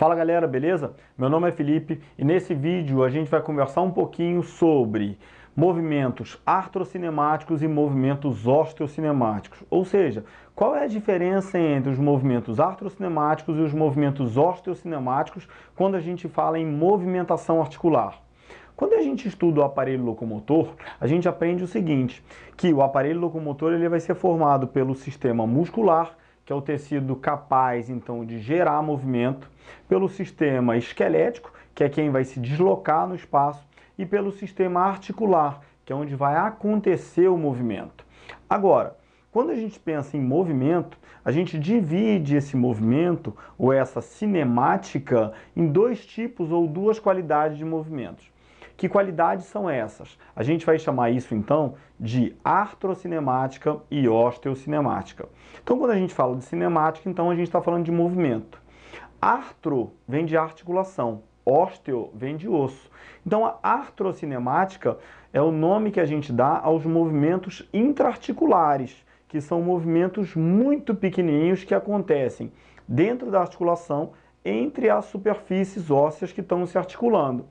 Fala galera, beleza? Meu nome é Felipe e nesse vídeo a gente vai conversar um pouquinho sobre movimentos artrocinemáticos e movimentos osteocinemáticos. Ou seja, qual é a diferença entre os movimentos artrocinemáticos e os movimentos osteocinemáticos quando a gente fala em movimentação articular? Quando a gente estuda o aparelho locomotor, a gente aprende o seguinte, que o aparelho locomotor ele vai ser formado pelo sistema muscular que é o tecido capaz então de gerar movimento, pelo sistema esquelético, que é quem vai se deslocar no espaço, e pelo sistema articular, que é onde vai acontecer o movimento. Agora, quando a gente pensa em movimento, a gente divide esse movimento ou essa cinemática em dois tipos ou duas qualidades de movimentos. Que qualidades são essas? A gente vai chamar isso então de artrocinemática e osteocinemática. Então, quando a gente fala de cinemática, então a gente está falando de movimento. Artro vem de articulação, ósteo vem de osso. Então, a artrocinemática é o nome que a gente dá aos movimentos intraarticulares, que são movimentos muito pequenininhos que acontecem dentro da articulação entre as superfícies ósseas que estão se articulando.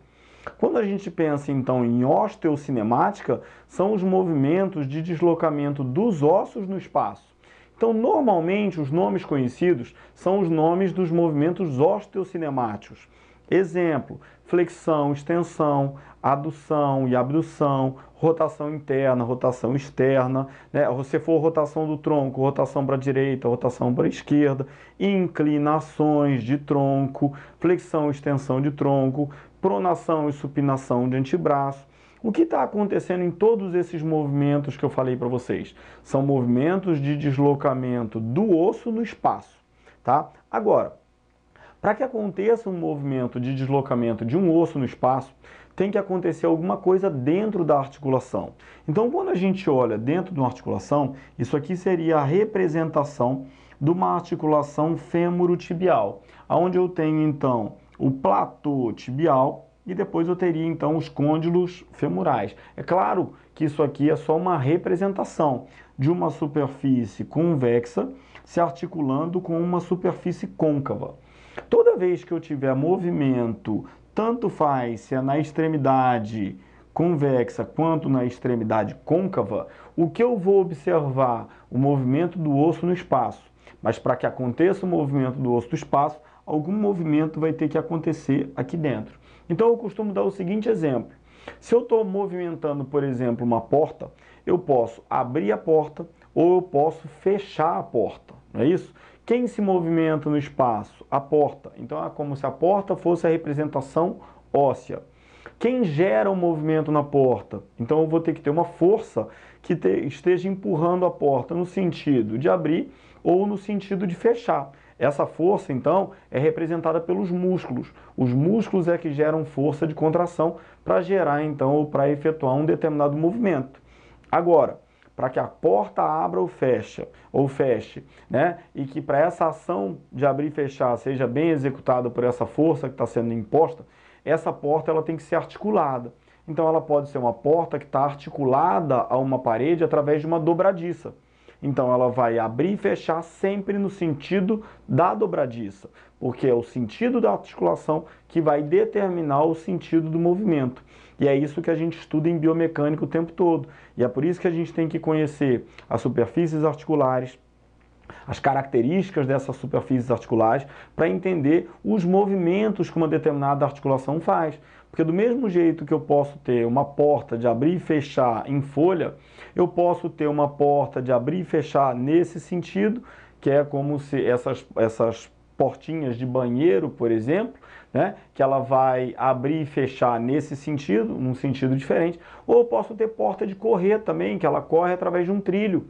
Quando a gente pensa então em osteocinemática, são os movimentos de deslocamento dos ossos no espaço. Então, normalmente, os nomes conhecidos são os nomes dos movimentos osteocinemáticos. Exemplo, flexão, extensão, adução e abdução, rotação interna, rotação externa, né? se for rotação do tronco, rotação para a direita, rotação para a esquerda, inclinações de tronco, flexão, extensão de tronco, pronação e supinação de antebraço. O que está acontecendo em todos esses movimentos que eu falei para vocês? São movimentos de deslocamento do osso no espaço, tá? Agora, para que aconteça um movimento de deslocamento de um osso no espaço, tem que acontecer alguma coisa dentro da articulação. Então, quando a gente olha dentro de uma articulação, isso aqui seria a representação de uma articulação fêmuro-tibial, onde eu tenho, então, o platô tibial e depois eu teria então os côndilos femorais. É claro que isso aqui é só uma representação de uma superfície convexa se articulando com uma superfície côncava. Toda vez que eu tiver movimento, tanto faz se é na extremidade convexa quanto na extremidade côncava, o que eu vou observar? O movimento do osso no espaço. Mas para que aconteça o movimento do osso no espaço, algum movimento vai ter que acontecer aqui dentro. Então eu costumo dar o seguinte exemplo. Se eu estou movimentando, por exemplo, uma porta, eu posso abrir a porta ou eu posso fechar a porta, não é isso? Quem se movimenta no espaço? A porta. Então é como se a porta fosse a representação óssea. Quem gera o um movimento na porta? Então eu vou ter que ter uma força que te, esteja empurrando a porta no sentido de abrir ou no sentido de fechar. Essa força, então, é representada pelos músculos. Os músculos é que geram força de contração para gerar, então, ou para efetuar um determinado movimento. Agora, para que a porta abra ou feche, ou feche, né? E que para essa ação de abrir e fechar seja bem executada por essa força que está sendo imposta, essa porta ela tem que ser articulada. Então ela pode ser uma porta que está articulada a uma parede através de uma dobradiça. Então ela vai abrir e fechar sempre no sentido da dobradiça, porque é o sentido da articulação que vai determinar o sentido do movimento. E é isso que a gente estuda em biomecânica o tempo todo. E é por isso que a gente tem que conhecer as superfícies articulares, as características dessas superfícies articulares para entender os movimentos que uma determinada articulação faz. Porque do mesmo jeito que eu posso ter uma porta de abrir e fechar em folha, eu posso ter uma porta de abrir e fechar nesse sentido, que é como se essas, essas portinhas de banheiro, por exemplo, né, que ela vai abrir e fechar nesse sentido, num sentido diferente, ou eu posso ter porta de correr também, que ela corre através de um trilho.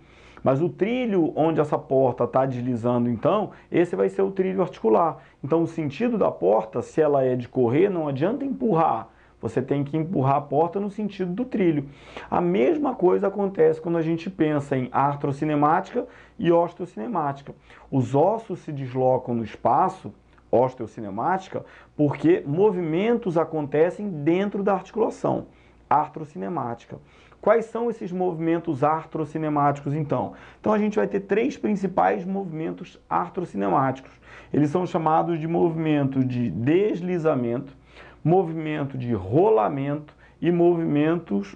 Mas o trilho onde essa porta está deslizando, então, esse vai ser o trilho articular. Então, o sentido da porta, se ela é de correr, não adianta empurrar. Você tem que empurrar a porta no sentido do trilho. A mesma coisa acontece quando a gente pensa em artrocinemática e osteocinemática. Os ossos se deslocam no espaço, osteocinemática, porque movimentos acontecem dentro da articulação, artrocinemática. Quais são esses movimentos artrocinemáticos, então? Então, a gente vai ter três principais movimentos artrocinemáticos. Eles são chamados de movimento de deslizamento, movimento de rolamento e movimentos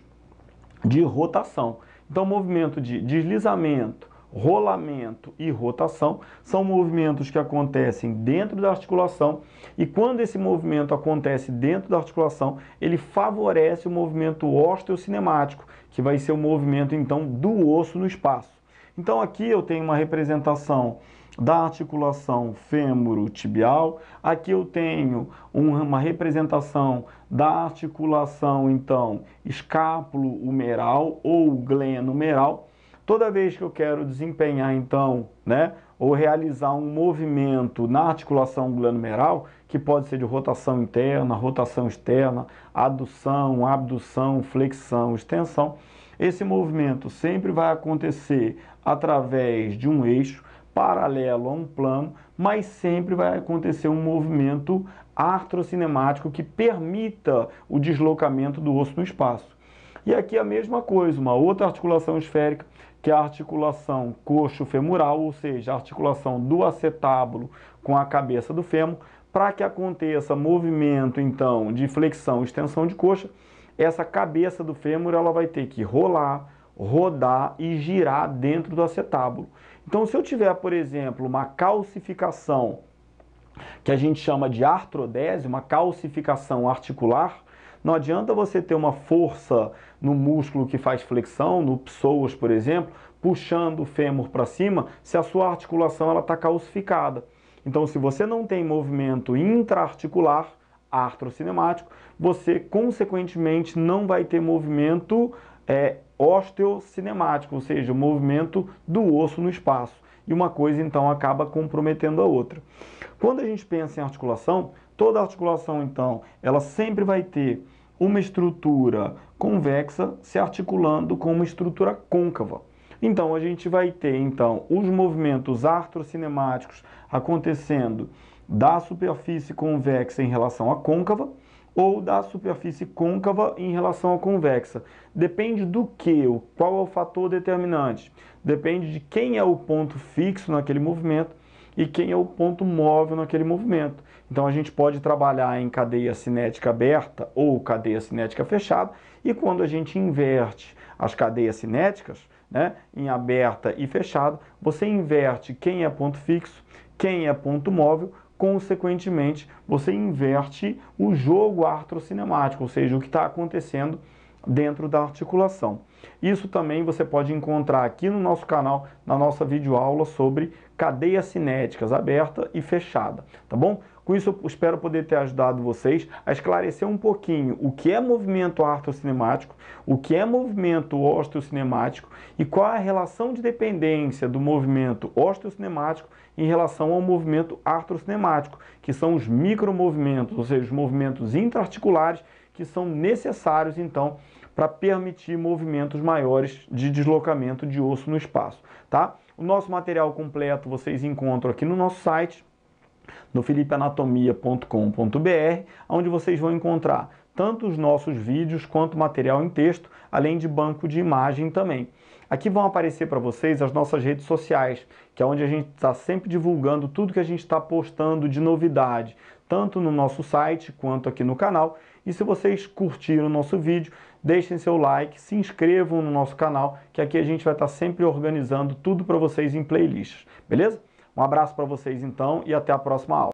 de rotação. Então, movimento de deslizamento, rolamento e rotação são movimentos que acontecem dentro da articulação e quando esse movimento acontece dentro da articulação, ele favorece o movimento osteocinemático, que vai ser o movimento então do osso no espaço. Então aqui eu tenho uma representação da articulação fêmuro-tibial, aqui eu tenho uma representação da articulação então escápulo-humeral ou glenohumeral Toda vez que eu quero desempenhar, então, né, ou realizar um movimento na articulação glandumeral, que pode ser de rotação interna, rotação externa, adução, abdução, flexão, extensão, esse movimento sempre vai acontecer através de um eixo paralelo a um plano, mas sempre vai acontecer um movimento artrocinemático que permita o deslocamento do osso no espaço. E aqui a mesma coisa, uma outra articulação esférica que é a articulação coxo-femoral, ou seja, a articulação do acetábulo com a cabeça do fêmur, para que aconteça movimento então de flexão, extensão de coxa, essa cabeça do fêmur ela vai ter que rolar, rodar e girar dentro do acetábulo. Então, se eu tiver, por exemplo, uma calcificação que a gente chama de artrodese, uma calcificação articular, não adianta você ter uma força no músculo que faz flexão, no psoas, por exemplo, puxando o fêmur para cima, se a sua articulação ela está calcificada. Então, se você não tem movimento intraarticular, artrocinemático, você consequentemente não vai ter movimento é, osteocinemático, ou seja, movimento do osso no espaço e uma coisa então acaba comprometendo a outra. Quando a gente pensa em articulação, toda articulação então, ela sempre vai ter uma estrutura convexa se articulando com uma estrutura côncava. Então a gente vai ter então os movimentos artrocinemáticos acontecendo da superfície convexa em relação à côncava ou da superfície côncava em relação à convexa. Depende do que, qual é o fator determinante. Depende de quem é o ponto fixo naquele movimento e quem é o ponto móvel naquele movimento. Então a gente pode trabalhar em cadeia cinética aberta ou cadeia cinética fechada, e quando a gente inverte as cadeias cinéticas, né, em aberta e fechada, você inverte quem é ponto fixo, quem é ponto móvel consequentemente, você inverte o jogo artrocinemático, ou seja, o que está acontecendo dentro da articulação. Isso também você pode encontrar aqui no nosso canal, na nossa videoaula sobre cadeias cinéticas aberta e fechada, tá bom? Com isso, eu espero poder ter ajudado vocês a esclarecer um pouquinho o que é movimento artrocinemático, o que é movimento osteocinemático e qual é a relação de dependência do movimento osteocinemático em relação ao movimento artrocinemático, que são os micromovimentos, ou seja, os movimentos intraarticulares que são necessários, então, para permitir movimentos maiores de deslocamento de osso no espaço, tá? O nosso material completo vocês encontram aqui no nosso site, no felipeanatomia.com.br, onde vocês vão encontrar tanto os nossos vídeos quanto material em texto, além de banco de imagem também. Aqui vão aparecer para vocês as nossas redes sociais, que é onde a gente está sempre divulgando tudo que a gente está postando de novidade, tanto no nosso site quanto aqui no canal. E se vocês curtiram o nosso vídeo, deixem seu like, se inscrevam no nosso canal, que aqui a gente vai estar tá sempre organizando tudo para vocês em playlists, beleza? Um abraço para vocês então e até a próxima aula.